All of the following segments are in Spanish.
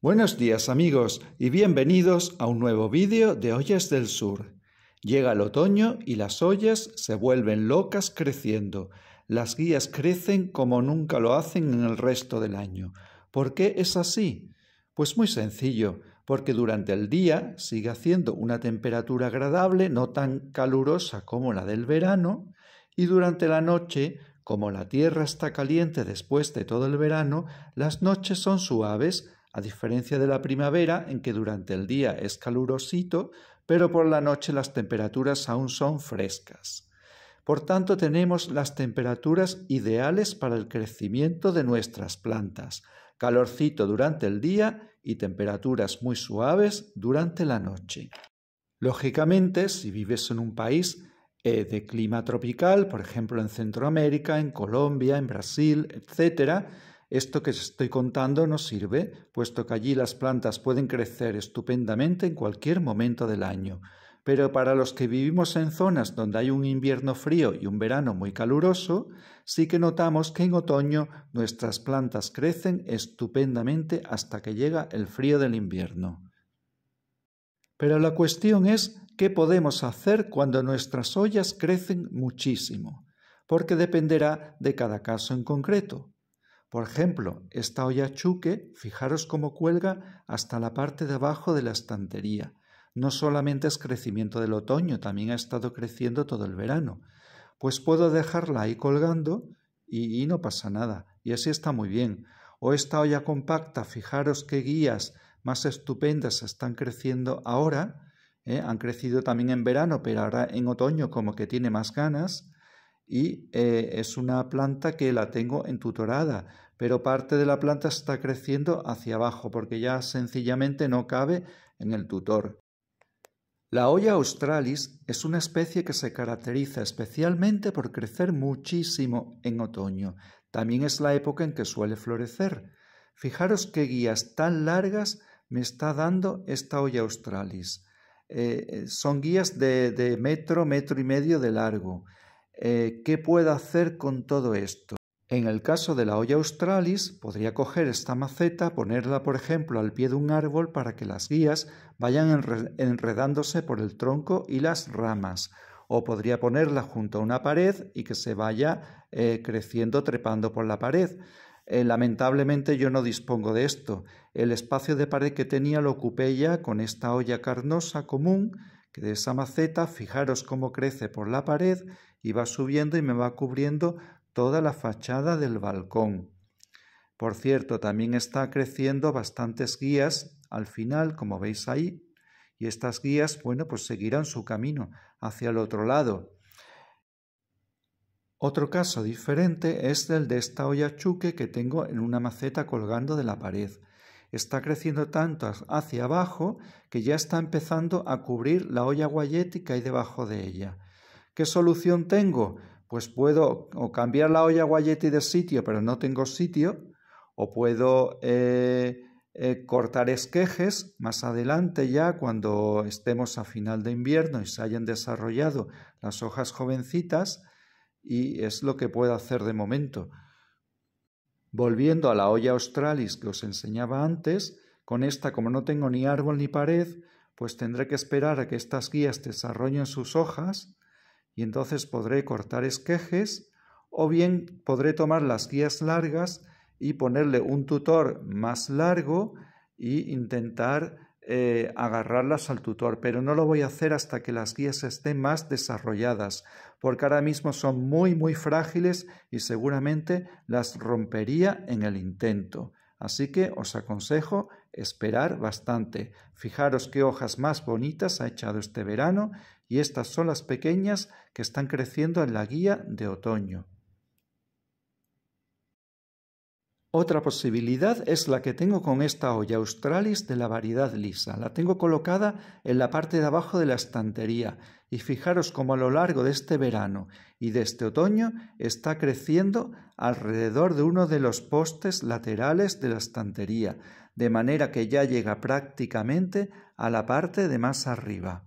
Buenos días amigos y bienvenidos a un nuevo vídeo de Ollas del Sur. Llega el otoño y las ollas se vuelven locas creciendo. Las guías crecen como nunca lo hacen en el resto del año. ¿Por qué es así? Pues muy sencillo, porque durante el día sigue haciendo una temperatura agradable, no tan calurosa como la del verano, y durante la noche como la tierra está caliente después de todo el verano, las noches son suaves a diferencia de la primavera en que durante el día es calurosito, pero por la noche las temperaturas aún son frescas. Por tanto, tenemos las temperaturas ideales para el crecimiento de nuestras plantas, calorcito durante el día y temperaturas muy suaves durante la noche. Lógicamente, si vives en un país eh, de clima tropical, por ejemplo en Centroamérica, en Colombia, en Brasil, etc., esto que estoy contando no sirve, puesto que allí las plantas pueden crecer estupendamente en cualquier momento del año. Pero para los que vivimos en zonas donde hay un invierno frío y un verano muy caluroso, sí que notamos que en otoño nuestras plantas crecen estupendamente hasta que llega el frío del invierno. Pero la cuestión es qué podemos hacer cuando nuestras ollas crecen muchísimo, porque dependerá de cada caso en concreto. Por ejemplo, esta olla chuque, fijaros cómo cuelga hasta la parte de abajo de la estantería. No solamente es crecimiento del otoño, también ha estado creciendo todo el verano. Pues puedo dejarla ahí colgando y, no pasa nada, y así está muy bien. O esta olla compacta, fijaros qué guías más estupendas están creciendo ahora, ¿eh? han crecido también en verano, pero ahora en otoño como que tiene más ganas y eh, es una planta que la tengo entutorada, pero parte de la planta está creciendo hacia abajo porque ya sencillamente no cabe en el tutor. La olla australis es una especie que se caracteriza especialmente por crecer muchísimo en otoño. También es la época en que suele florecer. Fijaros qué guías tan largas me está dando esta olla australis. Eh, eh, son guías de metro, metro y medio de largo. Eh, ¿qué puedo hacer con todo esto? En el caso de la olla australis, podría coger esta maceta, ponerla, por ejemplo, al pie de un árbol para que las guías vayan enredándose por el tronco y las ramas. O podría ponerla junto a una pared y que se vaya eh, creciendo trepando por la pared. Eh, lamentablemente yo no dispongo de esto. El espacio de pared que tenía lo ocupé ya con esta olla carnosa común, que de esa maceta, fijaros cómo crece por la pared y va subiendo y me va cubriendo toda la fachada del balcón. Por cierto, también está creciendo bastantes guías al final, como veis ahí, y estas guías, bueno, pues seguirán su camino hacia el otro lado. Otro caso diferente es el de esta olla chuque que tengo en una maceta colgando de la pared. Está creciendo tanto hacia abajo que ya está empezando a cubrir la olla que y debajo de ella. ¿Qué solución tengo? Pues puedo o cambiar la olla guayeti de sitio, pero no tengo sitio, o puedo eh, eh, cortar esquejes más adelante ya cuando estemos a final de invierno y se hayan desarrollado las hojas jovencitas, y es lo que puedo hacer de momento. Volviendo a la olla australis que os enseñaba antes, con esta como no tengo ni árbol ni pared, pues tendré que esperar a que estas guías desarrollen sus hojas y entonces podré cortar esquejes o bien podré tomar las guías largas y ponerle un tutor más largo e intentar eh, agarrarlas al tutor, pero no lo voy a hacer hasta que las guías estén más desarrolladas, porque ahora mismo son muy, muy frágiles y seguramente las rompería en el intento. Así que os aconsejo esperar bastante. Fijaros qué hojas más bonitas ha echado este verano y estas son las pequeñas que están creciendo en la guía de otoño. Otra posibilidad es la que tengo con esta olla australis de la variedad lisa. La tengo colocada en la parte de abajo de la estantería y fijaros cómo a lo largo de este verano y de este otoño está creciendo alrededor de uno de los postes laterales de la estantería de manera que ya llega prácticamente a la parte de más arriba.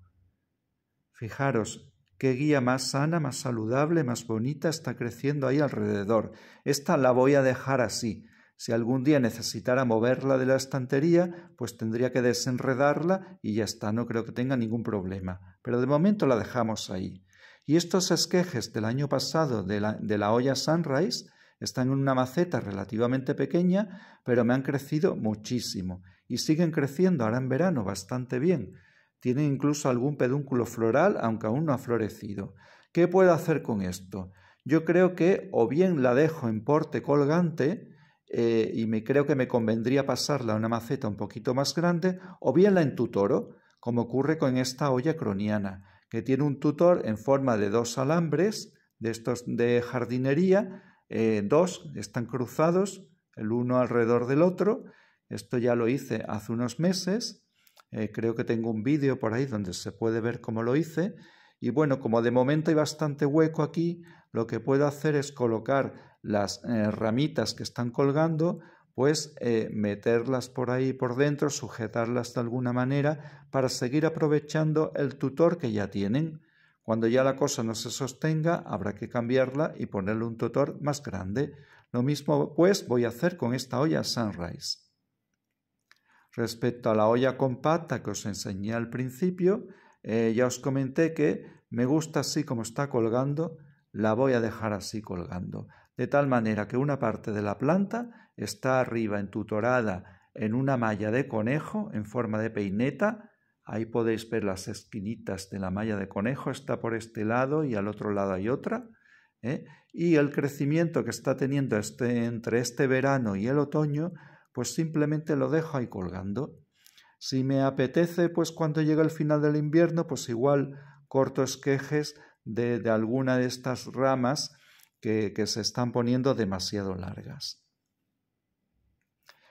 Fijaros, qué guía más sana, más saludable, más bonita está creciendo ahí alrededor. Esta la voy a dejar así. Si algún día necesitara moverla de la estantería, pues tendría que desenredarla y ya está, no creo que tenga ningún problema. Pero de momento la dejamos ahí. Y estos esquejes del año pasado de la, de la olla Sunrise Está en una maceta relativamente pequeña, pero me han crecido muchísimo y siguen creciendo ahora en verano bastante bien. Tienen incluso algún pedúnculo floral, aunque aún no ha florecido. ¿Qué puedo hacer con esto? Yo creo que o bien la dejo en porte colgante, eh, y me creo que me convendría pasarla a una maceta un poquito más grande, o bien la entutoro, como ocurre con esta olla croniana, que tiene un tutor en forma de dos alambres de estos de jardinería eh, dos están cruzados, el uno alrededor del otro. Esto ya lo hice hace unos meses. Eh, creo que tengo un vídeo por ahí donde se puede ver cómo lo hice. Y bueno, como de momento hay bastante hueco aquí, lo que puedo hacer es colocar las eh, ramitas que están colgando, pues meterlas por ahí por dentro, sujetarlas de alguna manera para seguir aprovechando el tutor que ya tienen. Cuando ya la cosa no se sostenga, habrá que cambiarla y ponerle un tutor más grande. Lo mismo pues voy a hacer con esta olla Sunrise. Respecto a la olla compacta que os enseñé al principio, eh, ya os comenté que me gusta así como está colgando, la voy a dejar así colgando. De tal manera que una parte de la planta está arriba entutorada en una malla de conejo en forma de peineta, Ahí podéis ver las esquinitas de la malla de conejo, está por este lado y al otro lado hay otra. ¿eh? Y el crecimiento que está teniendo este, entre este verano y el otoño, pues simplemente lo dejo ahí colgando. Si me apetece, pues cuando llegue el final del invierno, pues igual corto esquejes de, alguna de estas ramas que, se están poniendo demasiado largas.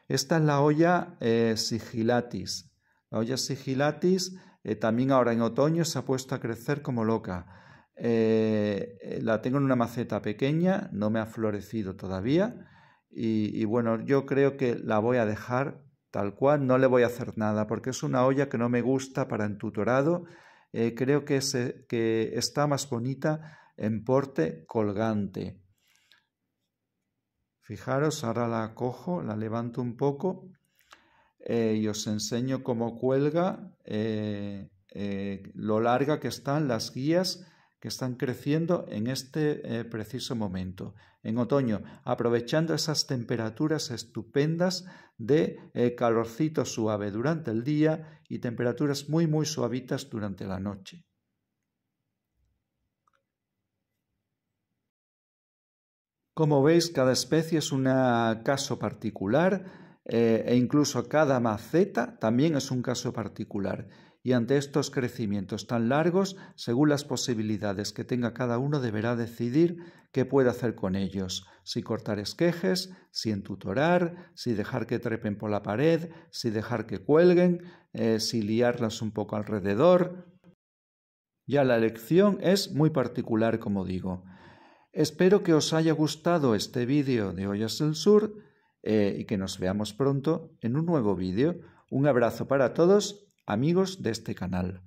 Esta es la olla eh, sigilatis. La olla sigilatis eh, también ahora en otoño se ha puesto a crecer como loca. Eh, eh, la tengo en una maceta pequeña, no me ha florecido todavía y, bueno, yo creo que la voy a dejar tal cual, no le voy a hacer nada porque es una olla que no me gusta para entutorado. creo que, que está más bonita en porte colgante. Fijaros, ahora la cojo, la levanto un poco eh, y os enseño cómo cuelga eh, eh, lo larga que están las guías que están creciendo en este preciso momento, en otoño, aprovechando esas temperaturas estupendas de calorcito suave durante el día y temperaturas muy, muy suavitas durante la noche. Como veis, cada especie es un caso particular eh, e incluso cada maceta también es un caso particular. Y ante estos crecimientos tan largos, según las posibilidades que tenga cada uno, deberá decidir qué puede hacer con ellos, si cortar esquejes, si entutorar, si dejar que trepen por la pared, si dejar que cuelguen, eh, si liarlas un poco alrededor. Ya la elección es muy particular, como digo. Espero que os haya gustado este vídeo de Hoyas del Sur eh, y que nos veamos pronto en un nuevo vídeo. Un abrazo para todos, amigos de este canal.